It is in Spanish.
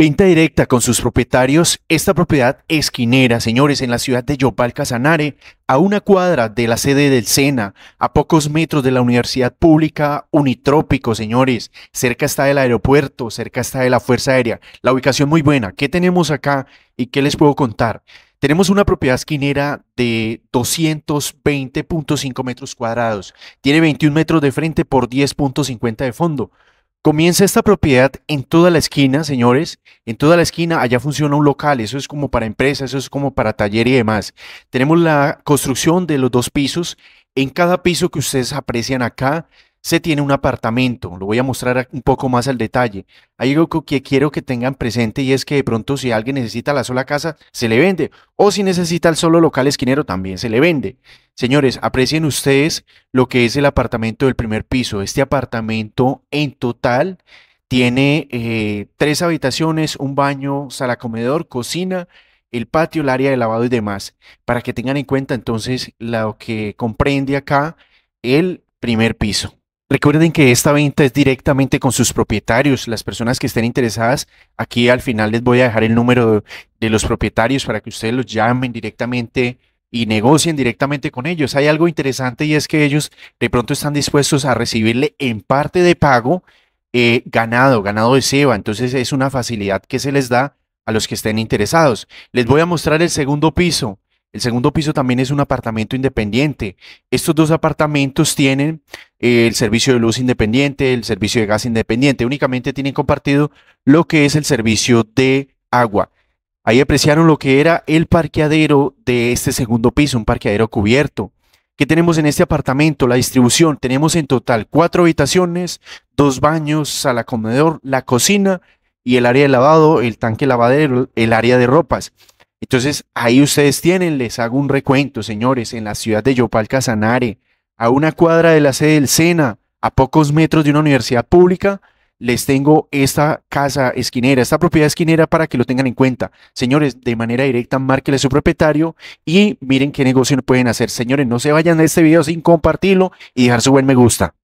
Venta directa con sus propietarios, esta propiedad esquinera, señores, en la ciudad de Yopal Casanare, a una cuadra de la sede del SENA, a pocos metros de la Universidad Pública Unitrópico, señores. Cerca está del aeropuerto, cerca está de la Fuerza Aérea. La ubicación muy buena. ¿Qué tenemos acá y qué les puedo contar? Tenemos una propiedad esquinera de 220.5 metros cuadrados. Tiene 21 metros de frente por 10.50 de fondo. Comienza esta propiedad en toda la esquina, señores. En toda la esquina, allá funciona un local. Eso es como para empresas, eso es como para taller y demás. Tenemos la construcción de los dos pisos. En cada piso que ustedes aprecian acá, se tiene un apartamento. Lo voy a mostrar un poco más al detalle. Hay algo que quiero que tengan presente y es que de pronto si alguien necesita la sola casa, se le vende. O si necesita el solo local esquinero, también se le vende. Señores, aprecien ustedes lo que es el apartamento del primer piso. Este apartamento en total tiene eh, tres habitaciones, un baño, sala comedor, cocina, el patio, el área de lavado y demás. Para que tengan en cuenta entonces lo que comprende acá el primer piso. Recuerden que esta venta es directamente con sus propietarios. Las personas que estén interesadas, aquí al final les voy a dejar el número de los propietarios para que ustedes los llamen directamente y negocien directamente con ellos. Hay algo interesante y es que ellos de pronto están dispuestos a recibirle en parte de pago eh, ganado, ganado de ceba. Entonces es una facilidad que se les da a los que estén interesados. Les voy a mostrar el segundo piso. El segundo piso también es un apartamento independiente. Estos dos apartamentos tienen eh, el servicio de luz independiente, el servicio de gas independiente. Únicamente tienen compartido lo que es el servicio de agua. Ahí apreciaron lo que era el parqueadero de este segundo piso, un parqueadero cubierto. ¿Qué tenemos en este apartamento? La distribución. Tenemos en total cuatro habitaciones, dos baños, sala comedor, la cocina y el área de lavado, el tanque lavadero, el área de ropas. Entonces, ahí ustedes tienen, les hago un recuento, señores, en la ciudad de Yopal Casanare, a una cuadra de la sede del SENA, a pocos metros de una universidad pública, les tengo esta casa esquinera, esta propiedad esquinera para que lo tengan en cuenta. Señores, de manera directa, márquenle a su propietario y miren qué negocio pueden hacer. Señores, no se vayan a este video sin compartirlo y dejar su buen me gusta.